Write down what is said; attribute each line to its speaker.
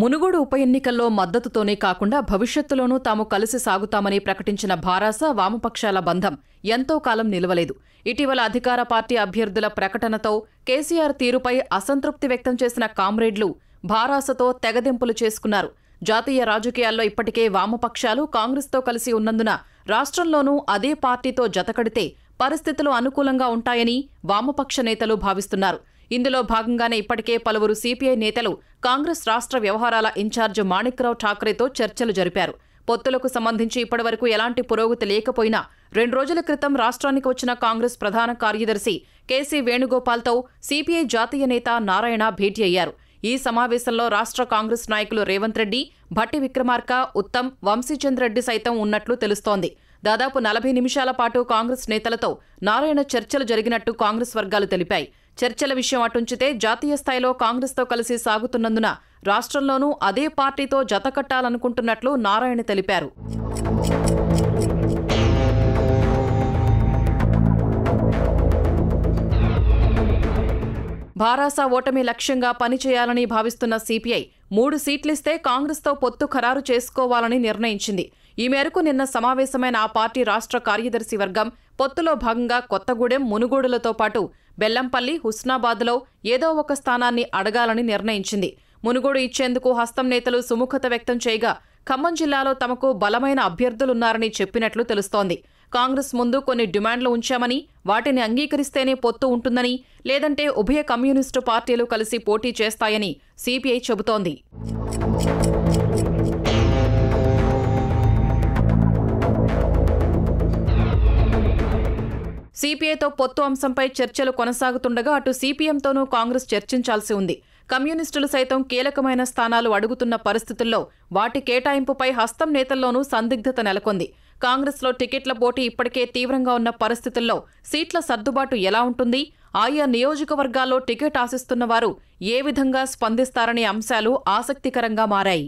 Speaker 1: మునుగోడు ఉప ఎన్నికల్లో మద్దతుతోనే కాకుండా భవిష్యత్తులోనూ తాము కలిసి సాగుతామని ప్రకటించిన భారాస వామపక్షాల బంధం ఎంతో కాలం నిలవలేదు ఇటీవల అధికార పార్టీ అభ్యర్థుల ప్రకటనతో కేసీఆర్ తీరుపై అసంతృప్తి వ్యక్తం చేసిన కామ్రేడ్లు భారాసతో తెగదెంపులు చేసుకున్నారు జాతీయ రాజకీయాల్లో ఇప్పటికే వామపక్షాలు కాంగ్రెస్తో కలిసి ఉన్నందున రాష్ట్రంలోనూ అదే పార్టీతో జతకడితే పరిస్థితులు అనుకూలంగా ఉంటాయని వామపక్ష నేతలు భావిస్తున్నారు ఇందులో భాగంగానే ఇప్పటికే పలువురు సిపిఐ నేతలు కాంగ్రెస్ రాష్ట్ర వ్యవహారాల ఇన్ఛార్జ్ మాణిక్రావు ఠాక్రేతో చర్చలు జరిపారు పొత్తులకు సంబంధించి ఇప్పటివరకు ఎలాంటి పురోగతి లేకపోయినా రెండు రోజుల క్రితం రాష్ట్రానికి వచ్చిన కాంగ్రెస్ ప్రధాన కార్యదర్శి కేసీ వేణుగోపాల్తో సిపిఐ జాతీయ నేత నారాయణ భేటీ అయ్యారు ఈ సమావేశంలో రాష్ట్ర కాంగ్రెస్ నాయకులు రేవంత్ రెడ్డి భట్టి విక్రమార్క ఉత్తమ్ వంశీచంద్రెడ్డి రెడ్డి సైతం ఉన్నట్లు తెలుస్తోంది దాదాపు నలభై నిమిషాల పాటు కాంగ్రెస్ నేతలతో నారాయణ చర్చలు జరిగినట్టు కాంగ్రెస్ వర్గాలు తెలిపాయి చర్చల విషయం అటుంచితే జాతీయ స్థాయిలో కాంగ్రెస్తో కలిసి సాగుతున్నందున రాష్ట్రంలోనూ అదే పార్టీతో జత కట్టాలనుకుంటున్నట్లు నారాయణ తెలిపారు భారాసా ఓటమి లక్ష్యంగా పనిచేయాలని భావిస్తున్న సిపిఐ మూడు సీట్లిస్తే కాంగ్రెస్తో పొత్తు ఖరారు చేసుకోవాలని నిర్ణయించింది ఈ మేరకు నిన్న సమావేశమైన ఆ పార్టీ రాష్ట్ర కార్యదర్శి వర్గం పొత్తులో భాగంగా కొత్తగూడెం మునుగోడులతో పాటు బెల్లంపల్లి హుస్నాబాద్లో ఏదో ఒక స్థానాన్ని అడగాలని నిర్ణయించింది మునుగోడు ఇచ్చేందుకు హస్తం నేతలు సుముఖత వ్యక్తం చేయగా ఖమ్మం జిల్లాలో తమకు బలమైన అభ్యర్థులున్నారని చెప్పినట్లు తెలుస్తోంది కాంగ్రెస్ ముందు కొన్ని డిమాండ్లు ఉంచామని వాటిని అంగీకరిస్తేనే పొత్తు ఉంటుందని లేదంటే ఉభయ కమ్యూనిస్టు పార్టీలు కలిసి పోటీ చేస్తాయని సిపిఐ చెబుతోంది సిపిఐతో పొత్తు అంశంపై చర్చలు కొనసాగుతుండగా అటు సిపిఎంతోనూ కాంగ్రెస్ చర్చించాల్సి ఉంది కమ్యూనిస్టులు సైతం కీలకమైన స్థానాలు అడుగుతున్న పరిస్థితుల్లో వాటి కేటాయింపుపై హస్తం నేతల్లోనూ సందిగ్ధత నెలకొంది కాంగ్రెస్లో టికెట్ల పోటీ ఇప్పటికే తీవ్రంగా ఉన్న పరిస్థితుల్లో సీట్ల సర్దుబాటు ఎలా ఉంటుంది ఆయా నియోజకవర్గాల్లో టికెట్ ఆశిస్తున్న వారు ఏ విధంగా స్పందిస్తారనే అంశాలు ఆసక్తికరంగా మారాయి